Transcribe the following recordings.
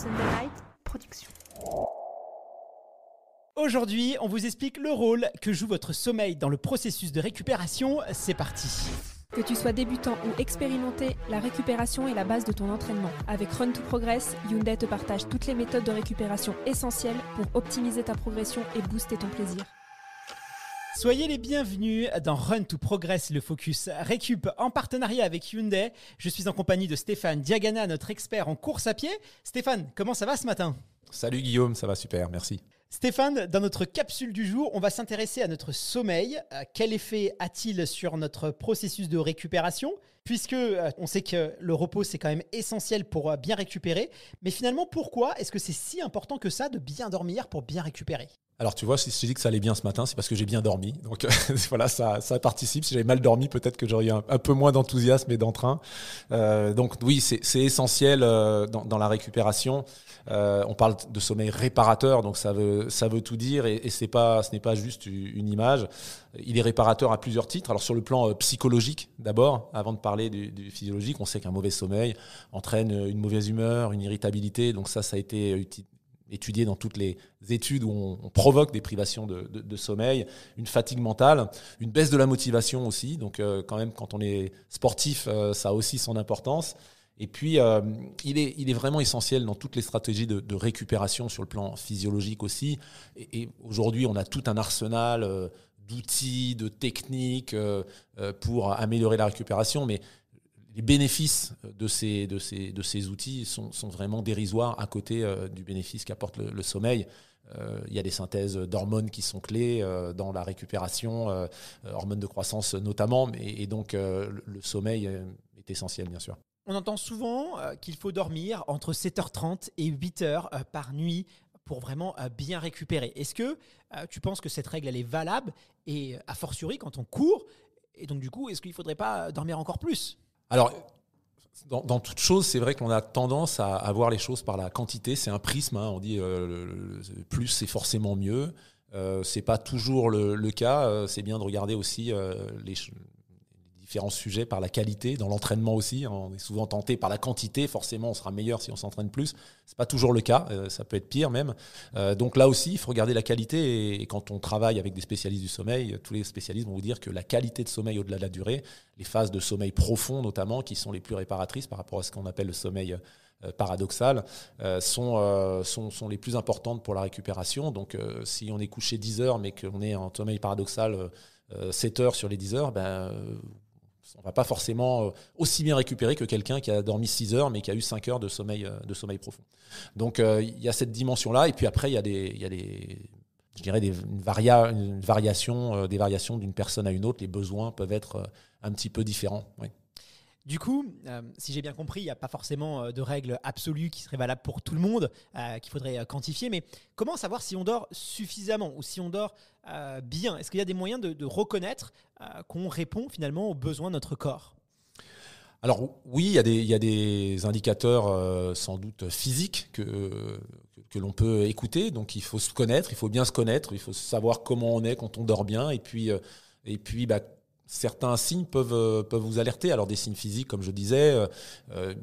Sunderlight production. Aujourd'hui, on vous explique le rôle que joue votre sommeil dans le processus de récupération. C'est parti que tu sois débutant ou expérimenté, la récupération est la base de ton entraînement. Avec Run to Progress, Hyundai te partage toutes les méthodes de récupération essentielles pour optimiser ta progression et booster ton plaisir. Soyez les bienvenus dans Run to Progress, le focus récup en partenariat avec Hyundai. Je suis en compagnie de Stéphane Diagana, notre expert en course à pied. Stéphane, comment ça va ce matin Salut Guillaume, ça va super, merci. Stéphane, dans notre capsule du jour, on va s'intéresser à notre sommeil. Euh, quel effet a-t-il sur notre processus de récupération puisque euh, on sait que le repos c'est quand même essentiel pour euh, bien récupérer. Mais finalement, pourquoi est-ce que c'est si important que ça de bien dormir pour bien récupérer alors tu vois, si je dit que ça allait bien ce matin, c'est parce que j'ai bien dormi. Donc voilà, ça, participe. Si j'avais mal dormi, peut-être que j'aurais un, un, peu moins d'enthousiasme et d'entrain. Euh, donc oui, c'est essentiel dans, la récupération. on parle de sommeil réparateur, donc ça veut, tout dire. Et, pas, ce n'est pas juste une image. Il est réparateur à plusieurs titres. Alors sur le plan euh, psychologique d'abord, avant de parler du, physiologique, on sait qu'un mauvais sommeil entraîne euh, une mauvaise humeur, une irritabilité. Donc ça, ça a été euh, étudié dans toutes les études où on, provoque des privations de, sommeil, une fatigue mentale, une baisse de la motivation aussi. Donc quand même, quand on est sportif, ça a aussi son importance. Et puis, il, est, il est vraiment essentiel dans toutes les stratégies de, récupération sur le plan physiologique aussi. Et, et aujourd'hui, on a tout un arsenal d'outils, de techniques euh, euh, pour améliorer la récupération, mais les bénéfices de ces, de ces, de ces outils sont, sont vraiment dérisoires à côté euh, du bénéfice qu'apporte le, le, sommeil. Il y a des synthèses d'hormones qui sont clés dans la récupération, hormones de croissance notamment, et, donc le sommeil est essentiel bien sûr. On entend souvent qu'il faut dormir entre 7h30 et 8h par nuit pour vraiment euh, bien récupérer. Est-ce que euh, tu penses que cette règle, elle est valable et euh, a fortiori quand on court Et donc, du coup, est-ce qu'il ne faudrait pas dormir encore plus Alors, dans, dans, toute chose, c'est vrai qu'on a tendance à, voir les choses par la quantité. C'est un prisme. Hein. On dit plus, c'est forcément mieux. Euh, c'est pas toujours le, cas. c'est bien de regarder aussi les, différents sujets par la qualité, dans l'entraînement aussi. On est souvent tenté par la quantité, forcément on sera meilleur si on s'entraîne plus. C'est pas toujours le cas, euh, ça peut être pire même. Euh, donc là aussi, il faut regarder la qualité et, quand on travaille avec des spécialistes du sommeil, euh, tous les spécialistes vont vous dire que la qualité de sommeil au-delà de la durée, les phases de sommeil profond notamment, qui sont les plus réparatrices par rapport à ce qu'on appelle le sommeil paradoxal, sont, sont, les plus importantes pour la récupération. Donc si on est couché 10 heures mais qu'on est en sommeil paradoxal 7 heures sur les 10 heures, ben, on va pas forcément euh, aussi bien récupérer que quelqu'un qui a dormi 6 heures mais qui a eu 5 heures de sommeil, euh, de sommeil profond. Donc euh, il y a cette dimension-là, et puis après il y a des, y a des je dirais, une, une variation, des variations d'une personne à une autre, les besoins peuvent être un petit peu différents. Du coup, euh, si j'ai bien compris, il n'y a pas forcément euh, de règles absolue qui serait valable pour tout le monde, euh, qu'il faudrait quantifier, mais comment savoir si on dort suffisamment ou si on dort bien Est-ce qu'il y a des moyens de, reconnaître qu'on répond finalement aux besoins de notre corps alors oui, il y a des, indicateurs sans doute physiques que, l'on peut écouter. Donc il faut se connaître, il faut bien se connaître, il faut savoir comment on est quand on dort bien et puis, et puis bah, certains signes peuvent, euh, peuvent vous alerter. Alors des signes physiques, comme je disais, euh, euh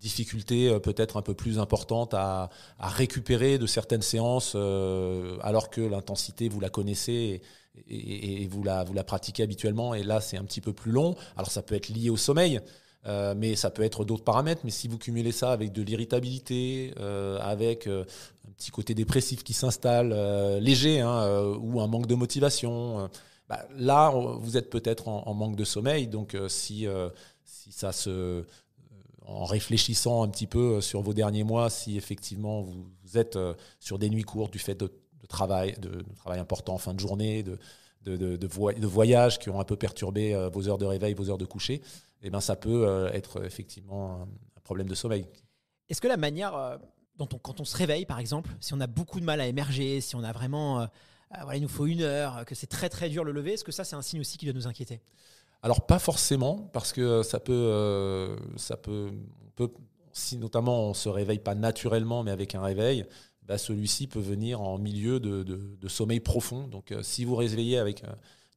difficulté euh, peut-être un peu plus importante à, à récupérer de certaines séances alors que l'intensité, vous la connaissez. Et, vous, la, vous la pratiquez habituellement, et là c'est un petit peu plus long. Alors ça peut être lié au sommeil, mais ça peut être d'autres paramètres. Mais si vous cumulez ça avec de l'irritabilité, avec un petit côté dépressif qui s'installe, léger, hein, ou un manque de motivation, bah, là, vous êtes peut-être en, manque de sommeil. Donc, euh, si, euh, si ça se euh, en réfléchissant un petit peu sur vos derniers mois, si effectivement vous, êtes sur des nuits courtes du fait de, travail, de, important en fin de journée, de, de, voyages qui ont un peu perturbé vos heures de réveil, vos heures de coucher, et eh ben ça peut être effectivement un, problème de sommeil. Est-ce que la manière dont on, quand on se réveille, par exemple, si on a beaucoup de mal à émerger, si on a vraiment euh, il nous faut une heure, que c'est très très dur le lever. Est-ce que ça, c'est un signe aussi qui doit nous inquiéter Alors, pas forcément, parce que euh, ça peut. Euh, ça peut, si notamment on ne se réveille pas naturellement, mais avec un réveil, bah, celui-ci peut venir en milieu de, sommeil profond. Donc, si vous réveillez avec,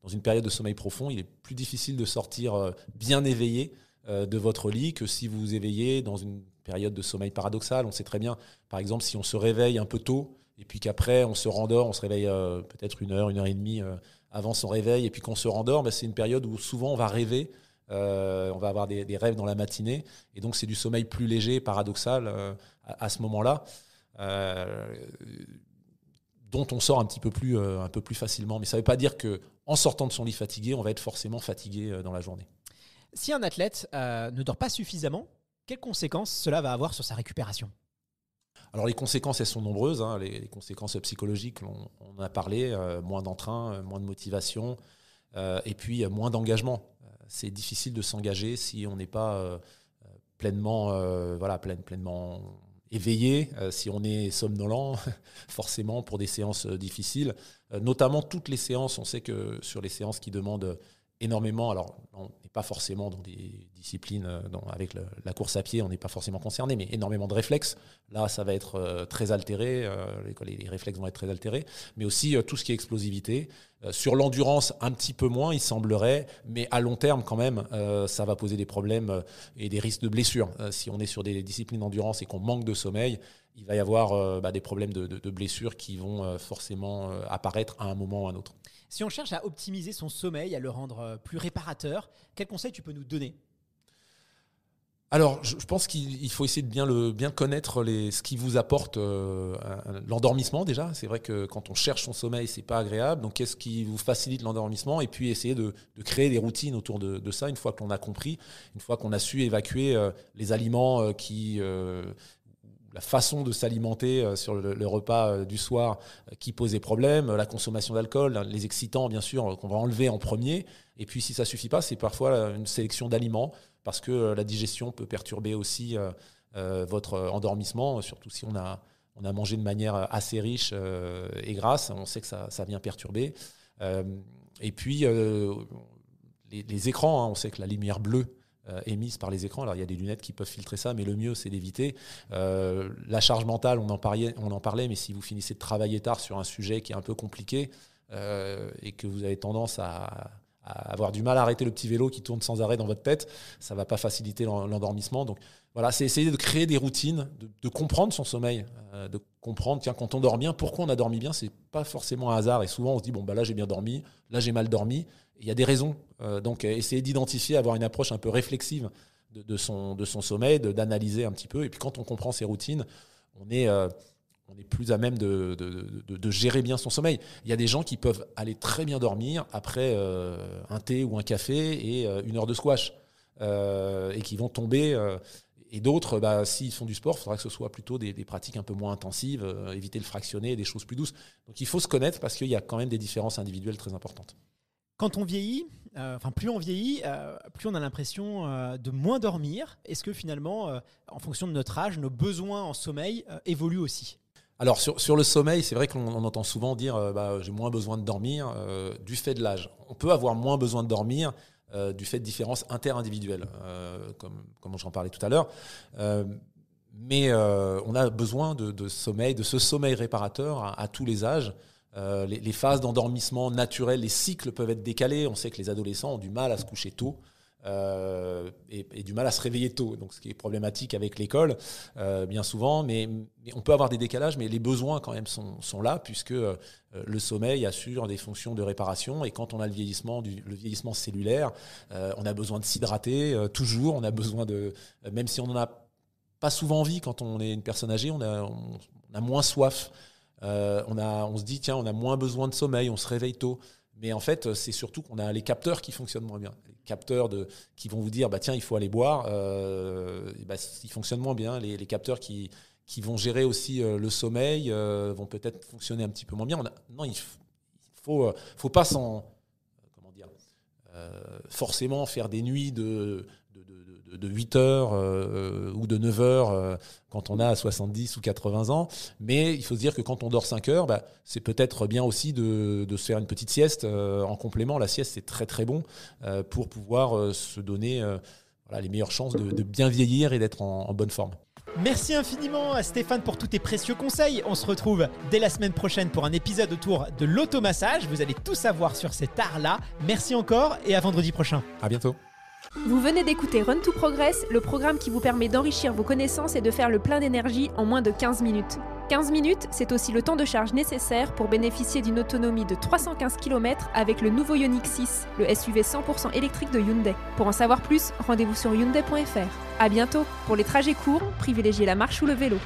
dans une période de sommeil profond, il est plus difficile de sortir bien éveillé de votre lit que si vous vous éveillez dans une période de sommeil paradoxal. On sait très bien, par exemple, si on se réveille un peu tôt, et puis qu'après on se rendort, on se réveille euh, peut-être une heure, une heure et demie euh, avant son réveil, et puis qu'on se rendort, bah, c'est une période où souvent on va rêver, euh, on va avoir des, rêves dans la matinée, et donc c'est du sommeil plus léger, paradoxal à, ce moment-là, dont on sort un petit peu plus, un peu plus facilement. Mais ça ne veut pas dire que en sortant de son lit fatigué, on va être forcément fatigué dans la journée. Si un athlète ne dort pas suffisamment, quelles conséquences cela va avoir sur sa récupération alors les conséquences, elles sont nombreuses. Hein. les, conséquences psychologiques, on, en a parlé, euh, moins d'entrain, euh, moins de motivation, euh, et puis moins d'engagement. C'est difficile de s'engager si on n'est pas pleinement, voilà, pleinement éveillé, si on est somnolent, forcément pour des séances difficiles, notamment toutes les séances. On sait que sur les séances qui demandent énormément. Alors, on n'est pas forcément dans des disciplines, euh, avec la course à pied, on n'est pas forcément concerné, mais énormément de réflexes. Là, ça va être euh, très altéré, euh, les, réflexes vont être très altérés, mais aussi tout ce qui est explosivité. sur l'endurance, un petit peu moins, il semblerait, mais à long terme, quand même, ça va poser des problèmes et des risques de blessures. si on est sur des disciplines d'endurance et qu'on manque de sommeil, il va y avoir bah, des problèmes de blessures qui vont forcément apparaître à un moment ou à un autre. Si on cherche à optimiser son sommeil, à le rendre euh, plus réparateur, quel conseil tu peux nous donner alors, je pense qu'il faut essayer de bien, le, bien connaître les, ce qui vous apporte euh, l'endormissement déjà. C'est vrai que quand on cherche son sommeil, c'est pas agréable. Donc, qu'est-ce qui vous facilite l'endormissement Et puis, essayer de, créer des routines autour de, ça une fois qu'on a compris, une fois qu'on a su évacuer euh, les aliments qui la façon de s'alimenter euh, sur le, repas euh, du soir euh, qui posait problème, la consommation d'alcool, hein, les excitants bien sûr qu'on va enlever en premier. Et puis si ça suffit pas, c'est parfois une sélection d'aliments parce que la digestion peut perturber aussi votre endormissement, surtout si on a, on a mangé de manière assez riche et grasse, on sait que ça, ça vient perturber. et puis les écrans, hein, on sait que la lumière bleue euh, émises par les écrans. Alors il y a des lunettes qui peuvent filtrer ça, mais le mieux c'est d'éviter. Euh, la charge mentale, on en, parlait, on en parlait, mais si vous finissez de travailler tard sur un sujet qui est un peu compliqué euh, et que vous avez tendance à, avoir du mal à arrêter le petit vélo qui tourne sans arrêt dans votre tête, ça ne va pas faciliter l'endormissement. Donc voilà, c'est essayer de créer des routines, de, comprendre son sommeil, de comprendre, tiens, quand on dort bien, pourquoi on a dormi bien, c'est pas forcément un hasard. Et souvent on se dit, bon, bah là j'ai bien dormi, là j'ai mal dormi. Il y a des raisons. Euh, donc, euh, essayer d'identifier, avoir une approche un peu réflexive de, son, de sommeil, d'analyser un petit peu. Et puis, quand on comprend ses routines, on est, euh, plus à même de, gérer bien son sommeil. Il y a des gens qui peuvent aller très bien dormir après un thé ou un café et une heure de squash. et qui vont tomber. et d'autres, bah, s'ils font du sport, il faudra que ce soit plutôt des, pratiques un peu moins intensives, éviter le fractionner, des choses plus douces. Donc il faut se connaître parce qu'il y a quand même des différences individuelles très importantes. Quand on vieillit, euh, enfin plus on vieillit, euh, plus on a l'impression euh, de moins dormir. Est-ce que finalement, en fonction de notre âge, nos besoins en sommeil évoluent aussi alors sur, le sommeil, c'est vrai qu'on entend souvent dire bah, j'ai moins besoin de dormir du fait de l'âge. On peut avoir moins besoin de dormir du fait de différences interindividuelles, comme, comme j'en parlais tout à l'heure mais on a besoin de, sommeil, de ce sommeil réparateur à tous les âges. Euh, les, phases d'endormissement naturel, les cycles peuvent être décalés. On sait que les adolescents ont du mal à se coucher tôt. Euh, et, du mal à se réveiller tôt, donc ce qui est problématique avec l'école, euh, bien souvent. Mais, on peut avoir des décalages, mais les besoins quand même sont, là, puisque le sommeil assure des fonctions de réparation. Et quand on a le vieillissement, le vieillissement cellulaire, on a besoin de s'hydrater toujours. On a besoin de, même si on n'en a pas souvent envie quand on est une personne âgée, on a moins soif. Euh, on, a, on se dit, tiens, on a moins besoin de sommeil, on se réveille tôt. Mais en fait, c'est surtout qu'on a les capteurs qui fonctionnent moins bien. Les capteurs de, qui vont vous dire, bah, tiens, il faut aller boire, euh, bah, ils fonctionnent moins bien. Les, capteurs qui, vont gérer aussi euh, le sommeil vont peut-être fonctionner un petit peu moins bien. non, il faut, faut pas dire Forcément faire des nuits de de, 8 heures euh, euh, ou de 9 h euh, quand on a 70 ou 80 ans. Mais il faut se dire que quand on dort 5 heures, bah, c'est peut-être bien aussi de, se faire une petite sieste en complément. La sieste, c'est très très bon pour pouvoir se donner les meilleures chances de, bien vieillir et d'être en, bonne forme. Merci infiniment à Stéphane pour tous tes précieux conseils. On se retrouve dès la semaine prochaine pour un épisode autour de l'automassage. Vous allez tout savoir sur cet art-là. Merci encore et à vendredi prochain. À bientôt. Vous venez d'écouter Run to Progress, le programme qui vous permet d'enrichir vos connaissances et de faire le plein d'énergie en moins de 15 minutes. 15 minutes, c'est aussi le temps de charge nécessaire pour bénéficier d'une autonomie de 315 km avec le nouveau Ioniq 6, le SUV 100% électrique de Hyundai. Pour en savoir plus, rendez-vous sur hyundai.fr. À bientôt. Pour les trajets courts, privilégiez la marche ou le vélo.